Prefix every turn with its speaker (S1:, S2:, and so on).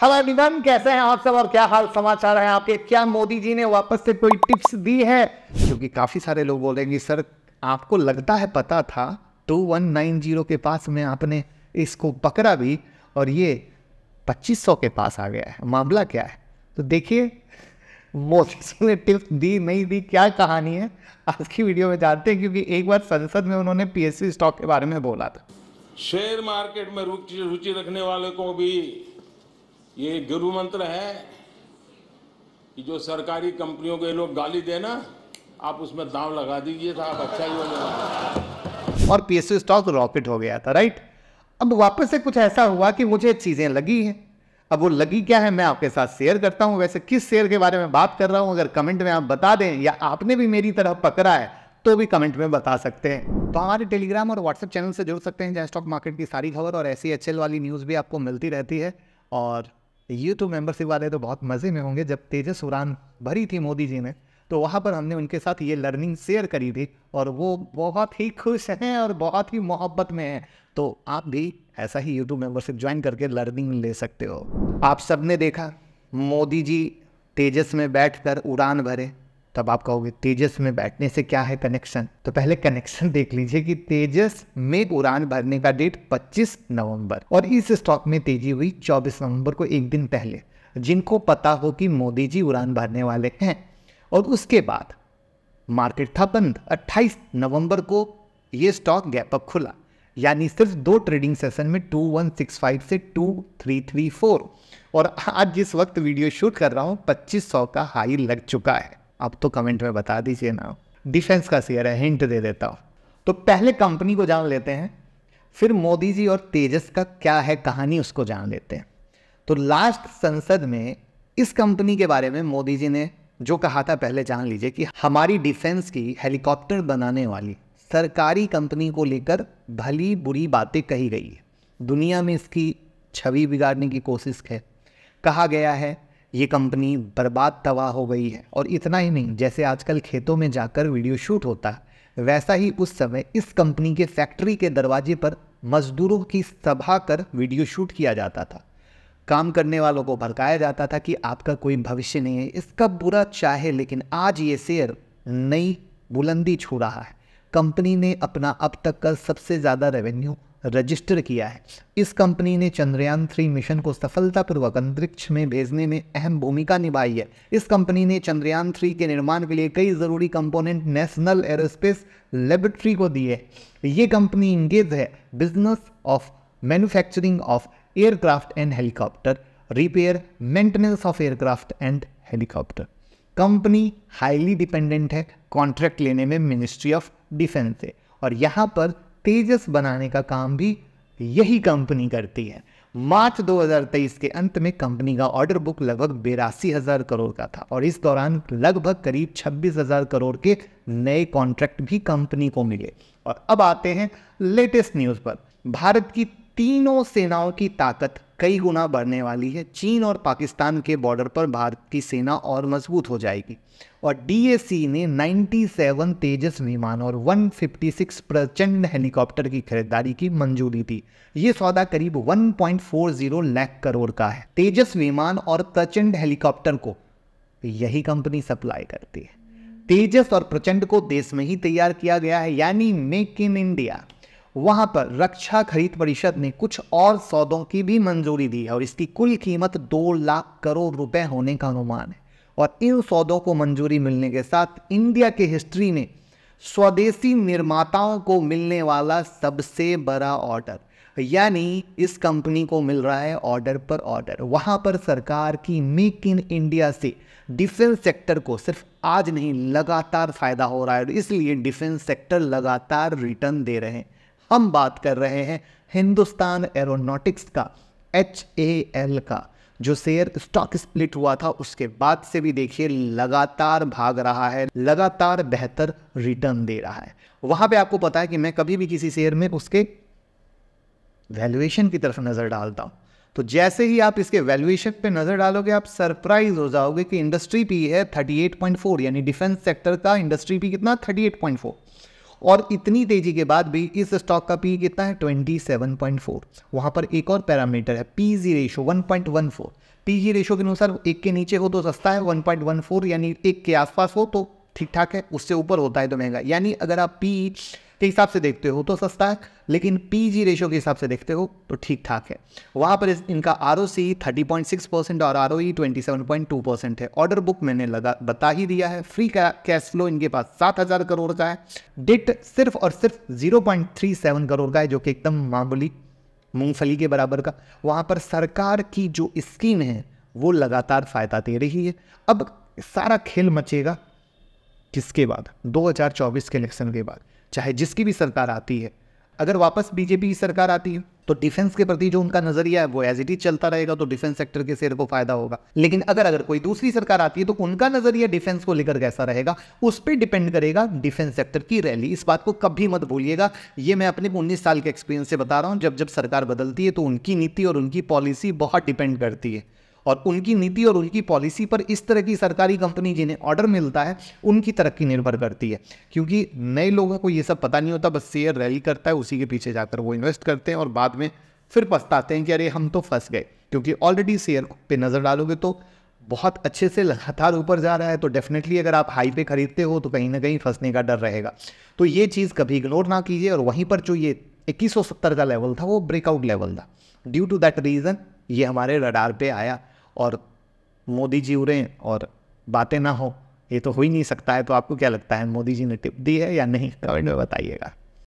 S1: hello everyone कैसे हैं आप सब और क्या हाल समाचार है आपके क्या मोदी जी ने वापस से कोई टिप्स दी है क्योंकि काफ़ी सारे लोग बोलेंगे सर आपको लगता है पता था टू तो वन नाइन जीरो के पास में आपने इसको पकड़ा भी और ये पच्चीस सौ के पास आ गया है मामला क्या है तो देखिए मोदी ने टिप्स दी नहीं दी क्या कहानी है आज की वीडियो में जानते हैं क्योंकि एक बार संसद में उन्होंने पीएससी स्टॉक के बारे में बोला था शेयर मार्केट में रुचि रुचि रखने वाले को भी ये गुरु मंत्र है कि जो सरकारी कंपनियों के लोग गाली देना आप उसमें दाव लगा दीजिए था आप अच्छा ही हो जाएगा और पी स्टॉक रॉकेट हो गया था राइट अब वापस से कुछ ऐसा हुआ कि मुझे चीज़ें लगी हैं अब वो लगी क्या है मैं आपके साथ शेयर करता हूं वैसे किस शेयर के बारे में बात कर रहा हूं अगर कमेंट में आप बता दें या आपने भी मेरी तरह पकड़ा है तो भी कमेंट में बता सकते हैं तो हमारे टेलीग्राम और व्हाट्सएप चैनल से जुड़ सकते हैं जहाँ स्टॉक मार्केट की सारी खबर और ऐसी एच वाली न्यूज़ भी आपको मिलती रहती है और यूट्यूब मेंबरशिप तो वाले तो बहुत मज़े में होंगे जब तेजस उड़ान भरी थी मोदी जी ने तो वहाँ पर हमने उनके साथ ये लर्निंग शेयर करी थी और वो बहुत ही खुश हैं और बहुत ही मोहब्बत में हैं तो आप भी ऐसा ही यूट्यूब मेंबरशिप ज्वाइन करके लर्निंग ले सकते हो आप सबने देखा मोदी जी तेजस में बैठकर उड़ान भरे तब आप कहोगे तेजस में बैठने से क्या है कनेक्शन तो पहले कनेक्शन देख लीजिए कि तेजस में उड़ान भरने का डेट 25 नवंबर और इस स्टॉक में तेजी हुई 24 नवंबर को एक दिन पहले जिनको पता हो कि मोदी जी उड़ान भरने वाले हैं और उसके बाद मार्केट था बंद 28 नवंबर को ये स्टॉक गैप अप खुला यानी सिर्फ दो ट्रेडिंग सेशन में 2165 से 2334 और आज जिस वक्त वीडियो शूट कर रहा हूँ 2500 का हाई लग चुका है आप तो कमेंट में बता दीजिए ना डिफेंस का शेयर है हिंट दे देता हूँ तो पहले कंपनी को जान लेते हैं फिर मोदी जी और तेजस का क्या है कहानी उसको जान लेते हैं तो लास्ट संसद में इस कंपनी के बारे में मोदी जी ने जो कहा था पहले जान लीजिए कि हमारी डिफेंस की हेलीकॉप्टर बनाने वाली सरकारी कंपनी को लेकर भली बुरी बातें कही गई है दुनिया में इसकी छवि बिगाड़ने की कोशिश है कहा गया है ये कंपनी बर्बाद तबाह हो गई है और इतना ही नहीं जैसे आजकल खेतों में जाकर वीडियो शूट होता है वैसा ही उस समय इस कंपनी के फैक्ट्री के दरवाजे पर मजदूरों की सभा कर वीडियो शूट किया जाता था काम करने वालों को भड़काया जाता था कि आपका कोई भविष्य नहीं है इसका बुरा चाहे लेकिन आज ये शेयर नई बुलंदी छू रहा है कंपनी ने अपना अब तक का सबसे ज़्यादा रेवेन्यू रजिस्टर किया है इस कंपनी ने चंद्रयान थ्री मिशन को सफलतापूर्वक अंतरिक्ष में भेजने में अहम भूमिका निभाई है इस कंपनी ने चंद्रयान थ्री के निर्माण के लिए कई ज़रूरी कंपोनेंट नेशनल एरोस्पेस लेबोरेटरी को दिए ये कंपनी इंगेज है business of manufacturing of aircraft and helicopter repair maintenance of aircraft and helicopter company highly dependent है कॉन्ट्रैक्ट लेने में मिनिस्ट्री ऑफ डिफेंस से और यहाँ पर तेजस बनाने का काम भी यही कंपनी करती है मार्च 2023 के अंत में कंपनी का ऑर्डर बुक लगभग बेरासी हज़ार करोड़ का था और इस दौरान लगभग करीब छब्बीस हज़ार करोड़ के नए कॉन्ट्रैक्ट भी कंपनी को मिले और अब आते हैं लेटेस्ट न्यूज़ पर भारत की तीनों सेनाओं की ताकत कई गुना बढ़ने वाली है चीन और पाकिस्तान के बॉर्डर पर भारत की सेना और मजबूत हो जाएगी और डीएसी ने 97 तेजस विमान और 156 प्रचंड हेलीकॉप्टर की खरीदारी की मंजूरी दी ये सौदा करीब 1.40 लाख करोड़ का है तेजस विमान और प्रचंड हेलीकॉप्टर को यही कंपनी सप्लाई करती है तेजस और प्रचंड को देश में ही तैयार किया गया है यानी मेक इन इंडिया वहां पर रक्षा खरीद परिषद ने कुछ और सौदों की भी मंजूरी दी है और इसकी कुल कीमत दो लाख करोड़ रुपए होने का अनुमान है और इन सौदों को मंजूरी मिलने के साथ इंडिया के हिस्ट्री में स्वदेशी निर्माताओं को मिलने वाला सबसे बड़ा ऑर्डर यानी इस कंपनी को मिल रहा है ऑर्डर पर ऑर्डर वहां पर सरकार की मेक इन इंडिया से डिफेंस सेक्टर को सिर्फ आज नहीं लगातार फायदा हो रहा है इसलिए डिफेंस सेक्टर लगातार रिटर्न दे रहे हैं हम बात कर रहे हैं हिंदुस्तान एरोनॉटिक्स का एच ए एल का जो शेयर स्टॉक स्प्लिट हुआ था उसके बाद से भी देखिए लगातार भाग रहा है लगातार बेहतर रिटर्न दे रहा है वहां पे आपको पता है कि मैं कभी भी किसी शेयर में उसके वैल्यूएशन की तरफ नज़र डालता हूं तो जैसे ही आप इसके वैल्यूएशन पे नज़र डालोगे आप सरप्राइज हो जाओगे कि इंडस्ट्री पी है 38.4 यानी डिफेंस सेक्टर का इंडस्ट्री पी कितना 38.4 और इतनी तेजी के बाद भी इस स्टॉक का पी कितना है 27.4 वहाँ पर एक और पैरामीटर है P G ratio one point one four P G ratio के अनुसार एक के नीचे हो तो सस्ता है वन पॉइंट वन फोर यानी एक के आसपास हो तो ठीक ठाक है उससे ऊपर होता है तो महंगा यानी अगर आप पी के हिसाब से देखते हो तो सस्ता है लेकिन पी जी रेशियो के हिसाब से देखते हो तो ठीक ठाक है वहाँ पर इनका R O C thirty point six percent और R O E twenty seven point two percent है ऑर्डर बुक मैंने लगा बता ही दिया है फ्री का कैश फ्लो इनके पास सात हज़ार करोड़ का है डेट सिर्फ और सिर्फ zero point three seven crore का है जो कि एकदम मामूली मूंगफली के बराबर का वहाँ पर सरकार की जो स्कीम है वो लगातार फ़ायदा दे रही है अब सारा खेल मचेगा किसके बाद 2024 के इलेक्शन के बाद चाहे जिसकी भी सरकार आती है अगर वापस बीजेपी की सरकार आती है तो डिफेंस के प्रति जो उनका नजरिया है वो एज इट इज चलता रहेगा तो डिफेंस सेक्टर के शेयर को फायदा होगा लेकिन अगर अगर कोई दूसरी सरकार आती है तो उनका नजरिया डिफेंस को लेकर कैसा रहेगा उस पर डिपेंड करेगा डिफेंस सेक्टर की रैली इस बात को कभी मत भूलिएगा ये मैं अपने उन्नीस साल के एक्सपीरियंस से बता रहा हूँ जब जब सरकार बदलती है तो उनकी नीति और उनकी पॉलिसी बहुत डिपेंड करती है और उनकी नीति और उनकी पॉलिसी पर इस तरह की सरकारी कंपनी जिन्हें ऑर्डर मिलता है उनकी तरक्की निर्भर करती है क्योंकि नए लोगों को ये सब पता नहीं होता बस शेयर रैली करता है उसी के पीछे जाकर वो इन्वेस्ट करते हैं और बाद में फिर पछताते हैं कि अरे हम तो फंस गए क्योंकि ऑलरेडी शेयर पे नज़र डालोगे तो बहुत अच्छे से लगातार ऊपर जा रहा है तो डेफिनेटली अगर आप हाई पे खरीदते हो तो कहीं ना कहीं फंसने का डर रहेगा तो ये चीज़ कभी इग्नोर ना कीजिए और वहीं पर जो ये इक्कीस का लेवल था वो ब्रेकआउट लेवल था ड्यू टू दैट रीज़न ये हमारे रडार पे आया और मोदी जी उड़ें और बातें ना हो ये तो हो ही नहीं सकता है तो आपको क्या लगता है मोदी जी ने टिप दी है या नहीं कमेंट में बताइएगा